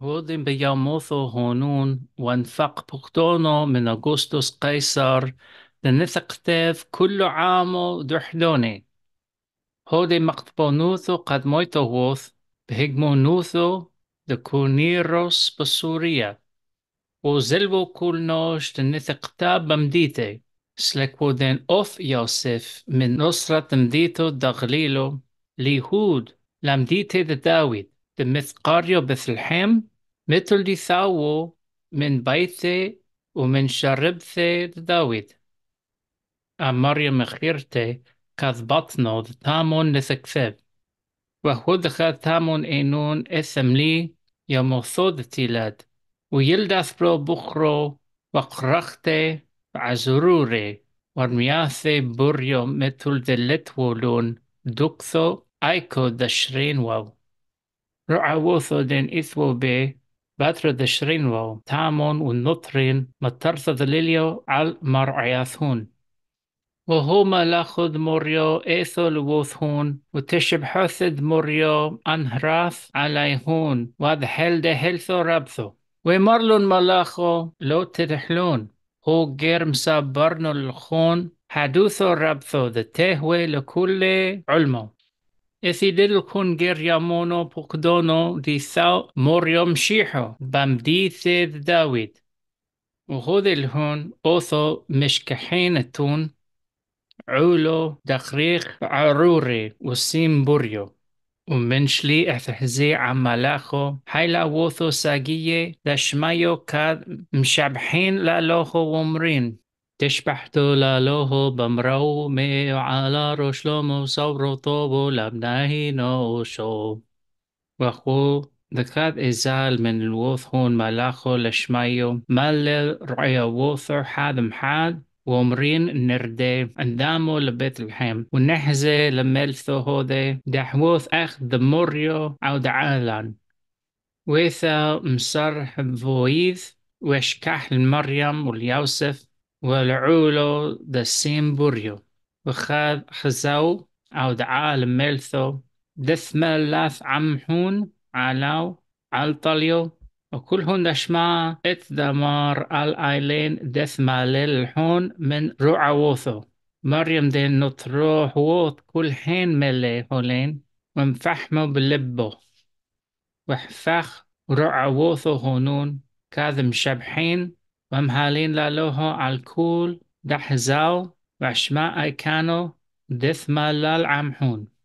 Juden bellamozo honun, وانفق بوكتونو من أغسطس قيصر دنثقتف كل عام دوحدوني هودي مقتبونوثو قد مويتوهوث بهجمونوثو دكونيروس بسوريا وزلبو كلنوش دنثقتا بمديتي سلكو دن أوف يوسف من نصرة مديتو دغليلو ليهود لمديتي داويد de مثقار بثلحم مثل ساوو من بيثي ومن شربثي داويد مريم خيرتي كذبطنو تامون لثكثاب وهدخ تامون إنون اسم لي يموثود تيلاد ويلدث برو بخرو وقرختي عزروري ورمياثي بوريو مثل دلت ولون دكثو أيكو دشرين واو رقعة ووثودن إثوبي باتر دشرينو تامون ونطرين مطرث ذليليو على مرعياثون وهما لاخد موريو إثو ايثول ووثهون وتشب حثد موريو انهراث عليهون واد حلد هلثو ربثو ومرلون ملاخو لو تدحلون هو غير مسابرنو الخون حدوثو ربثو ذا تهوي لكل علمو يسيدلكن جريامونو بوكدونو ديساو موريوم شيحو بامديثيد داويد وخذلهن أوثو مشكحينتون عولو دخريخ عروري وسيم بوريو ومنشلي احتحزي عملاخو حيلا ووثو ساقية دشمايو كاد مشابحين لالوخو ومرين تشبح له مي على رشلومو صورو طوبو نو شو وخو ذكاد إزال من الوث هون ملاخو لشمايو مال رعي ووثر حاد محاد ومرين نردي اندامو لبيت الحيم ونحزة لملثو هودي دحوث اخ دموريو عود عالان ويثا مصرح بويث واشكح المريم واليوسف ولعولو د سيمبوريو خزاو او دا عالم ميلثو دثمل لاث عمحون علاو عالطليو وكلهن دشما دمار الايلين دثمال الحون من روعوثو ووثو مريم دين نطروح ووث كل حين ملي هولين ومفحمو بلبو وحفاخ روعوثو ووثو هونون كاذم شبحين وهم حالين لالوها عالكول دحزاو وعشماء اي كانوا دثما لالعمحون